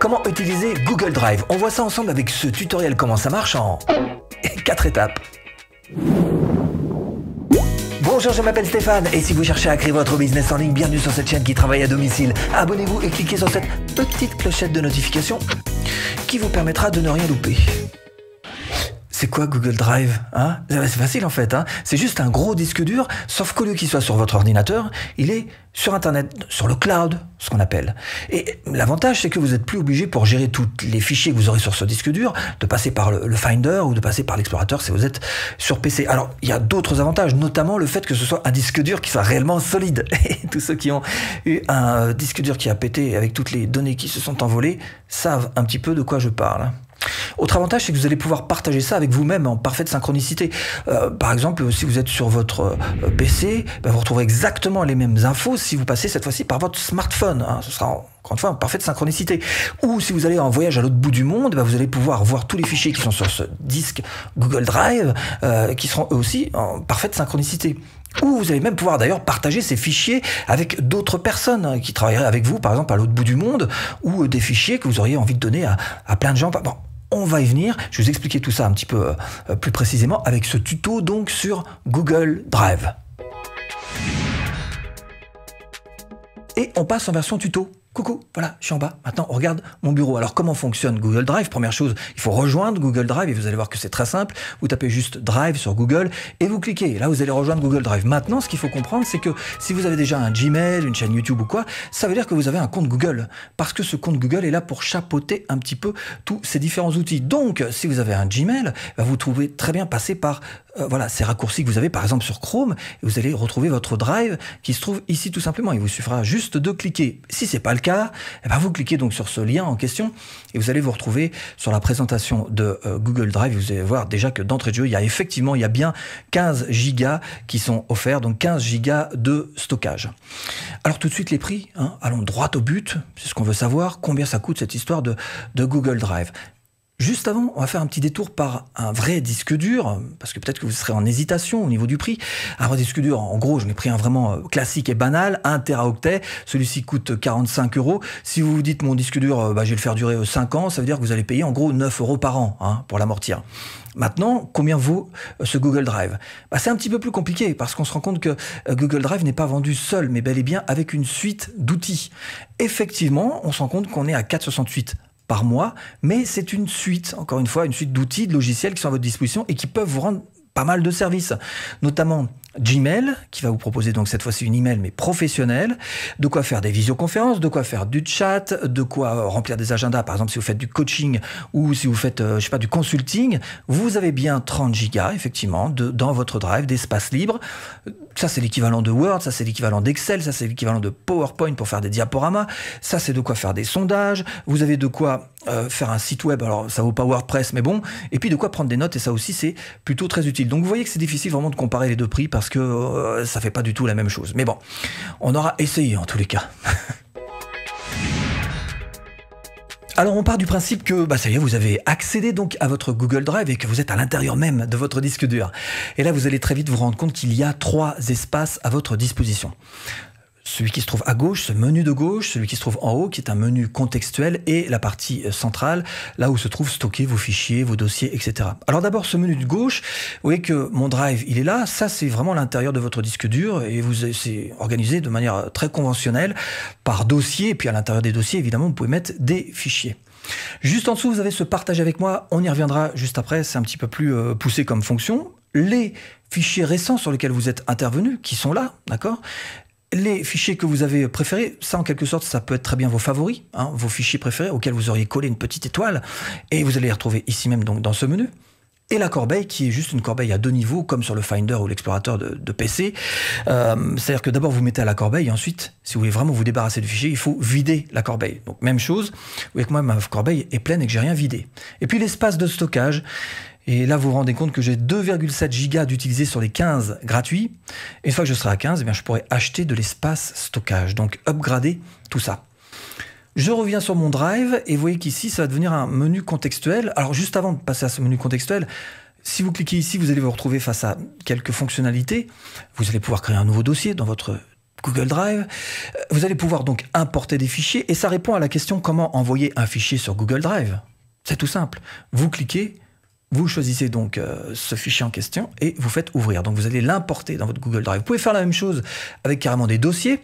Comment utiliser Google Drive On voit ça ensemble avec ce tutoriel comment ça marche en 4 étapes. Bonjour, je m'appelle Stéphane et si vous cherchez à créer votre business en ligne, bienvenue sur cette chaîne qui travaille à domicile. Abonnez-vous et cliquez sur cette petite clochette de notification qui vous permettra de ne rien louper. C'est quoi Google Drive hein C'est facile en fait. Hein c'est juste un gros disque dur, sauf qu'au lieu qu'il soit sur votre ordinateur, il est sur Internet, sur le cloud, ce qu'on appelle. Et l'avantage, c'est que vous n'êtes plus obligé pour gérer tous les fichiers que vous aurez sur ce disque dur de passer par le, le Finder ou de passer par l'explorateur si vous êtes sur PC. Alors, il y a d'autres avantages, notamment le fait que ce soit un disque dur qui soit réellement solide. Et tous ceux qui ont eu un disque dur qui a pété avec toutes les données qui se sont envolées savent un petit peu de quoi je parle. Autre avantage, c'est que vous allez pouvoir partager ça avec vous-même en parfaite synchronicité. Euh, par exemple, si vous êtes sur votre euh, PC, ben, vous retrouverez exactement les mêmes infos si vous passez cette fois-ci par votre smartphone. Hein. Ce sera encore une fois en parfaite synchronicité. Ou si vous allez en voyage à l'autre bout du monde, ben, vous allez pouvoir voir tous les fichiers qui sont sur ce disque Google Drive, euh, qui seront eux aussi en parfaite synchronicité. Ou vous allez même pouvoir d'ailleurs partager ces fichiers avec d'autres personnes hein, qui travailleraient avec vous, par exemple à l'autre bout du monde, ou des fichiers que vous auriez envie de donner à, plein de gens. On va y venir. Je vais vous expliquer tout ça un petit peu euh, plus précisément avec ce tuto donc sur Google Drive. Et on passe en version tuto coucou, voilà, je suis en bas. Maintenant, on regarde mon bureau. Alors, comment fonctionne Google Drive Première chose, il faut rejoindre Google Drive et vous allez voir que c'est très simple. Vous tapez juste Drive sur Google et vous cliquez. Là, vous allez rejoindre Google Drive. Maintenant, ce qu'il faut comprendre, c'est que si vous avez déjà un Gmail, une chaîne YouTube ou quoi, ça veut dire que vous avez un compte Google. Parce que ce compte Google est là pour chapeauter un petit peu tous ces différents outils. Donc, si vous avez un Gmail, bah, vous trouvez très bien passer par euh, voilà, ces raccourcis que vous avez, par exemple sur Chrome, vous allez retrouver votre drive qui se trouve ici tout simplement. Il vous suffira juste de cliquer. Si ce n'est pas le cas, eh ben, vous cliquez donc sur ce lien en question et vous allez vous retrouver sur la présentation de euh, Google Drive. Vous allez voir déjà que d'entrée de jeu, il y a effectivement, il y a bien 15 gigas qui sont offerts, donc 15 gigas de stockage. Alors tout de suite les prix, hein. allons droit au but, c'est ce qu'on veut savoir, combien ça coûte cette histoire de Google Drive. Juste avant, on va faire un petit détour par un vrai disque dur, parce que peut-être que vous serez en hésitation au niveau du prix. Un vrai disque dur, en gros, je ai pris un vraiment euh, classique et banal, 1 teraoctet. Celui-ci coûte 45 euros. Si vous vous dites mon disque dur, euh, bah, je vais le faire durer 5 euh, ans, ça veut dire que vous allez payer en gros 9 euros par an hein, pour l'amortir. Maintenant, combien vaut ce Google Drive bah, C'est un petit peu plus compliqué parce qu'on se rend compte que Google Drive n'est pas vendu seul, mais bel et bien avec une suite d'outils. Effectivement, on se rend compte qu'on est à 468 par mois, mais c'est une suite, encore une fois, une suite d'outils, de logiciels qui sont à votre disposition et qui peuvent vous rendre pas mal de services, notamment Gmail, qui va vous proposer donc cette fois-ci une email mais professionnelle, de quoi faire des visioconférences, de quoi faire du chat, de quoi remplir des agendas, par exemple si vous faites du coaching ou si vous faites, euh, je sais pas, du consulting, vous avez bien 30 gigas effectivement de, dans votre drive d'espace libre ça, c'est l'équivalent de Word, ça, c'est l'équivalent d'Excel, ça, c'est l'équivalent de PowerPoint pour faire des diaporamas, ça, c'est de quoi faire des sondages, vous avez de quoi euh, faire un site web, alors ça vaut pas WordPress, mais bon, et puis de quoi prendre des notes, et ça aussi, c'est plutôt très utile. Donc, vous voyez que c'est difficile vraiment de comparer les deux prix parce que ça euh, ça fait pas du tout la même chose. Mais bon, on aura essayé en tous les cas. Alors on part du principe que bah, ça y est, vous avez accédé donc à votre Google Drive et que vous êtes à l'intérieur même de votre disque dur. Et là, vous allez très vite vous rendre compte qu'il y a trois espaces à votre disposition celui qui se trouve à gauche, ce menu de gauche, celui qui se trouve en haut, qui est un menu contextuel, et la partie euh, centrale, là où se trouvent stockés vos fichiers, vos dossiers, etc. Alors d'abord, ce menu de gauche, vous voyez que mon drive, il est là. Ça, c'est vraiment l'intérieur de votre disque dur, et vous c'est organisé de manière euh, très conventionnelle par dossier, et puis à l'intérieur des dossiers, évidemment, vous pouvez mettre des fichiers. Juste en dessous, vous avez ce partage avec moi. On y reviendra juste après. C'est un petit peu plus euh, poussé comme fonction. Les fichiers récents sur lesquels vous êtes intervenu, qui sont là, d'accord les fichiers que vous avez préférés, ça en quelque sorte, ça peut être très bien vos favoris, hein, vos fichiers préférés auxquels vous auriez collé une petite étoile, et vous allez les retrouver ici même donc dans ce menu. Et la corbeille, qui est juste une corbeille à deux niveaux, comme sur le Finder ou l'explorateur de, PC. Euh, c'est-à-dire que d'abord vous mettez à la corbeille, et ensuite, si vous voulez vraiment vous débarrasser du fichier, il faut vider la corbeille. Donc même chose, vous voyez que moi ma corbeille est pleine et que j'ai rien vidé. Et puis l'espace de stockage, et là, vous vous rendez compte que j'ai 2,7 gigas d'utiliser sur les 15 gratuits. une fois que je serai à 15, eh bien, je pourrai acheter de l'espace stockage. Donc, upgrader tout ça. Je reviens sur mon drive et vous voyez qu'ici, ça va devenir un menu contextuel. Alors, juste avant de passer à ce menu contextuel, si vous cliquez ici, vous allez vous retrouver face à quelques fonctionnalités. Vous allez pouvoir créer un nouveau dossier dans votre Google Drive. Euh, vous allez pouvoir donc importer des fichiers et ça répond à la question comment envoyer un fichier sur Google Drive. C'est tout simple. Vous cliquez, vous choisissez donc euh, ce fichier en question et vous faites ouvrir. Donc vous allez l'importer dans votre Google Drive. Vous pouvez faire la même chose avec carrément des dossiers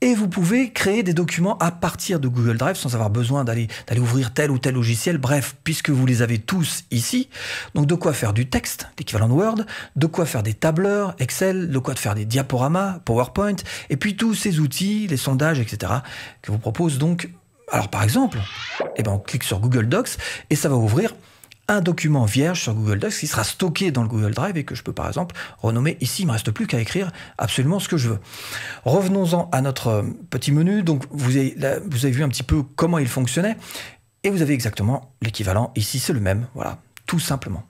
et vous pouvez créer des documents à partir de Google Drive sans avoir besoin d'aller ouvrir tel ou tel logiciel. Bref, puisque vous les avez tous ici, donc de quoi faire du texte, l'équivalent de Word, de quoi faire des tableurs, Excel, de quoi faire des diaporamas, PowerPoint, et puis tous ces outils, les sondages, etc. que vous propose donc. Alors par exemple, eh ben on clique sur Google Docs et ça va ouvrir un document vierge sur Google Docs qui sera stocké dans le Google Drive et que je peux par exemple renommer ici, il ne me reste plus qu'à écrire absolument ce que je veux. Revenons-en à notre euh, petit menu. Donc vous avez, vous avez vu un petit peu comment il fonctionnait et vous avez exactement l'équivalent. Ici c'est le même, voilà, tout simplement.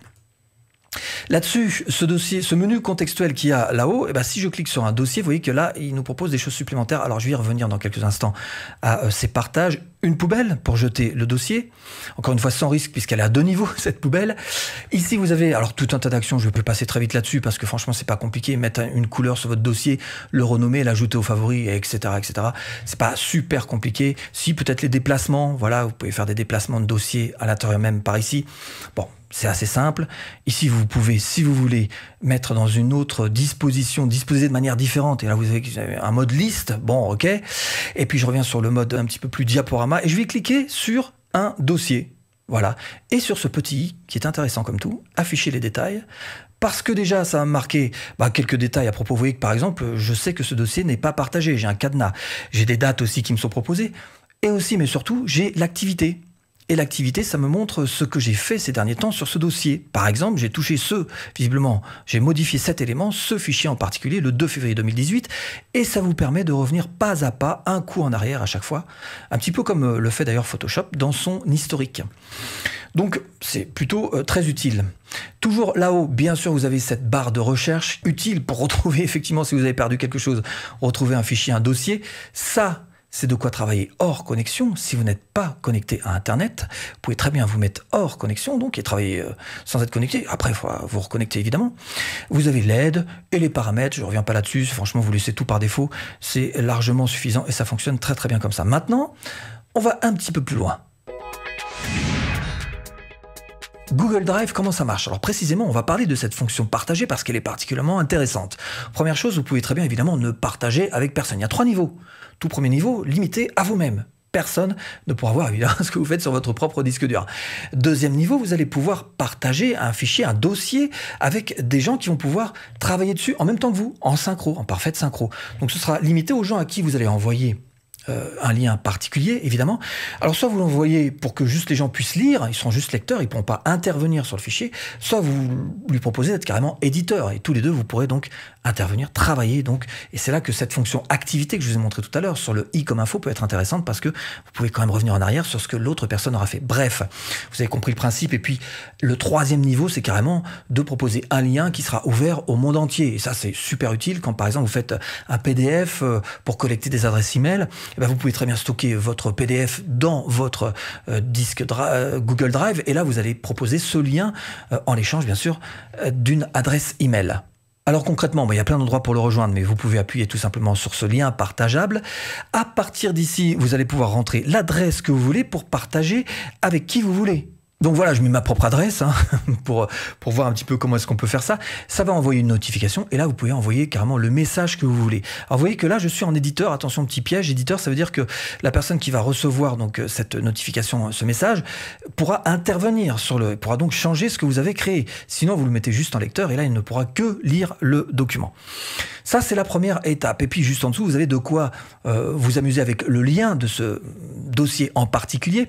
Là-dessus, ce dossier, ce menu contextuel qu'il y a là-haut, eh ben, si je clique sur un dossier, vous voyez que là, il nous propose des choses supplémentaires. Alors, je vais y revenir dans quelques instants à euh, ces partages. Une poubelle pour jeter le dossier. Encore une fois, sans risque, puisqu'elle est à deux niveaux, cette poubelle. Ici, vous avez, alors, tout un tas d'actions. Je peux passer très vite là-dessus parce que franchement, c'est pas compliqué. Mettre une couleur sur votre dossier, le renommer, l'ajouter aux favoris, etc., etc. C'est pas super compliqué. Si, peut-être les déplacements. Voilà, vous pouvez faire des déplacements de dossiers à l'intérieur même par ici. Bon, c'est assez simple. Ici, vous pouvez, si vous voulez, mettre dans une autre disposition, disposer de manière différente. Et là, vous avez un mode liste. Bon, ok. Et puis, je reviens sur le mode un petit peu plus diaporama et je vais cliquer sur un dossier. Voilà. Et sur ce petit i, qui est intéressant comme tout, afficher les détails. Parce que déjà, ça a marqué bah, quelques détails à propos. Vous voyez que par exemple, je sais que ce dossier n'est pas partagé. J'ai un cadenas. J'ai des dates aussi qui me sont proposées. Et aussi, mais surtout, j'ai l'activité et l'activité, ça me montre ce que j'ai fait ces derniers temps sur ce dossier. Par exemple, j'ai touché ce, visiblement, j'ai modifié cet élément, ce fichier en particulier, le 2 février 2018, et ça vous permet de revenir pas à pas, un coup en arrière à chaque fois, un petit peu comme euh, le fait d'ailleurs Photoshop dans son historique. Donc, c'est plutôt euh, très utile. Toujours là-haut, bien sûr, vous avez cette barre de recherche utile pour retrouver, effectivement, si vous avez perdu quelque chose, retrouver un fichier, un dossier. Ça, c'est de quoi travailler hors connexion. Si vous n'êtes pas connecté à Internet, vous pouvez très bien vous mettre hors connexion, donc, et travailler euh, sans être connecté. Après, il faut euh, vous reconnecter, évidemment. Vous avez l'aide et les paramètres. Je ne reviens pas là-dessus. Franchement, vous laissez tout par défaut. C'est largement suffisant et ça fonctionne très, très bien comme ça. Maintenant, on va un petit peu plus loin. Google Drive, comment ça marche Alors précisément, on va parler de cette fonction partagée parce qu'elle est particulièrement intéressante. Première chose, vous pouvez très bien évidemment ne partager avec personne. Il y a trois niveaux. Tout premier niveau, limité à vous-même. Personne ne pourra voir ce que vous faites sur votre propre disque dur. Deuxième niveau, vous allez pouvoir partager un fichier, un dossier avec des gens qui vont pouvoir travailler dessus en même temps que vous, en synchro, en parfaite synchro. Donc ce sera limité aux gens à qui vous allez envoyer euh, un lien particulier, évidemment. Alors, soit vous l'envoyez pour que juste les gens puissent lire, ils sont juste lecteurs, ils ne pourront pas intervenir sur le fichier, soit vous lui proposez d'être carrément éditeur, et tous les deux, vous pourrez donc intervenir, travailler, donc, et c'est là que cette fonction activité que je vous ai montré tout à l'heure sur le i comme info peut être intéressante parce que vous pouvez quand même revenir en arrière sur ce que l'autre personne aura fait. Bref, vous avez compris le principe, et puis le troisième niveau, c'est carrément de proposer un lien qui sera ouvert au monde entier, et ça, c'est super utile quand, par exemple, vous faites un PDF euh, pour collecter des adresses e-mail, eh ben, vous pouvez très bien stocker votre PDF dans votre euh, disque euh, Google Drive et là vous allez proposer ce lien euh, en échange bien sûr d'une adresse email. Alors concrètement, il y a plein d'endroits pour le rejoindre, mais vous pouvez appuyer tout simplement sur ce lien partageable. À partir d'ici, vous allez pouvoir rentrer l'adresse que vous voulez pour partager avec qui vous voulez. Donc voilà, je mets ma propre adresse hein, pour, pour voir un petit peu comment est-ce qu'on peut faire ça. Ça va envoyer une notification et là, vous pouvez envoyer carrément le message que vous voulez. Alors vous voyez que là, je suis en éditeur. Attention, petit piège, éditeur, ça veut dire que la personne qui va recevoir donc euh, cette notification, euh, ce message, pourra intervenir sur le, pourra donc changer ce que vous avez créé. Sinon, vous le mettez juste en lecteur et là, il ne pourra que lire le document. Ça, c'est la première étape. Et puis juste en dessous, vous avez de quoi euh, vous amuser avec le lien de ce dossier en particulier.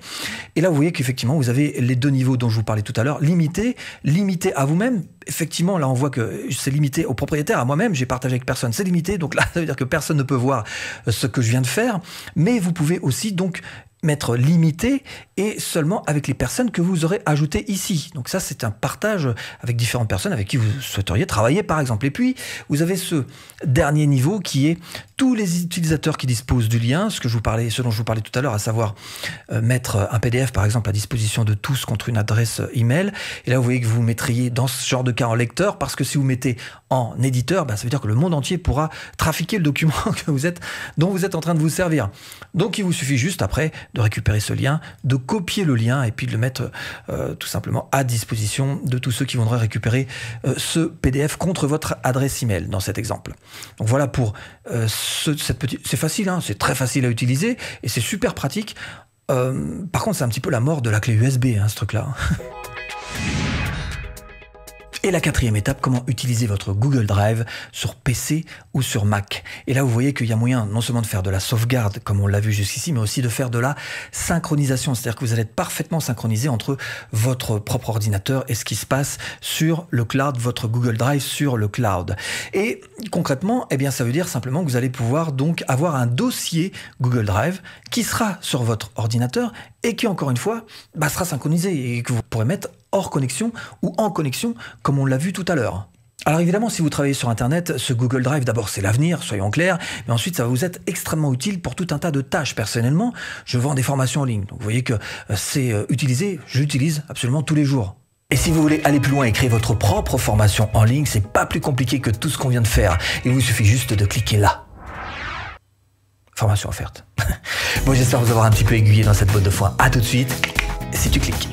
Et là, vous voyez qu'effectivement, vous avez les deux niveaux dont je vous parlais tout à l'heure, limité, limité à vous-même. Effectivement, là, on voit que c'est limité au propriétaire, à moi-même, j'ai partagé avec personne, c'est limité. Donc là, ça veut dire que personne ne peut voir euh, ce que je viens de faire. Mais vous pouvez aussi donc mettre limité et seulement avec les personnes que vous aurez ajoutées ici. Donc ça, c'est un partage avec différentes personnes avec qui vous souhaiteriez travailler, par exemple. Et puis, vous avez ce dernier niveau qui est les utilisateurs qui disposent du lien, ce, que je vous parlais, ce dont je vous parlais tout à l'heure, à savoir euh, mettre euh, un PDF par exemple à disposition de tous contre une adresse euh, email. Et là, vous voyez que vous mettriez dans ce genre de cas en lecteur, parce que si vous mettez en éditeur, bah, ça veut dire que le monde entier pourra trafiquer le document que vous êtes, dont vous êtes en train de vous servir. Donc il vous suffit juste après de récupérer ce lien, de copier le lien et puis de le mettre tout simplement à disposition de tous ceux qui voudraient récupérer ce PDF contre votre adresse email dans cet exemple. Donc voilà pour ce c'est facile, hein, c'est très facile à utiliser et c'est super pratique. Euh, par contre, c'est un petit peu la mort de la clé USB, hein, ce truc-là. Et la quatrième étape, comment utiliser votre Google Drive sur PC ou sur Mac. Et là, vous voyez qu'il y a moyen non seulement de faire de la sauvegarde, comme on l'a vu jusqu'ici, mais aussi de faire de la synchronisation. C'est-à-dire que vous allez être parfaitement synchronisé entre votre propre ordinateur et ce qui se passe sur le cloud, votre Google Drive sur le cloud. Et concrètement, eh bien, ça veut dire simplement que vous allez pouvoir donc avoir un dossier Google Drive qui sera sur votre ordinateur et qui, encore une fois, bah, sera synchronisé et que vous pourrez mettre hors connexion ou en connexion, comme on l'a vu tout à l'heure. Alors évidemment, si vous travaillez sur Internet, ce Google Drive, d'abord c'est l'avenir, soyons clairs, mais ensuite ça va vous être extrêmement utile pour tout un tas de tâches. Personnellement, je vends des formations en ligne, vous voyez que euh, c'est euh, utilisé, J'utilise absolument tous les jours. Et si vous voulez aller plus loin et créer votre propre formation en ligne, c'est pas plus compliqué que tout ce qu'on vient de faire. Il vous suffit juste de cliquer là. Formation offerte. bon, j'espère vous avoir un petit peu aiguillé dans cette botte de foin. À tout de suite si tu cliques.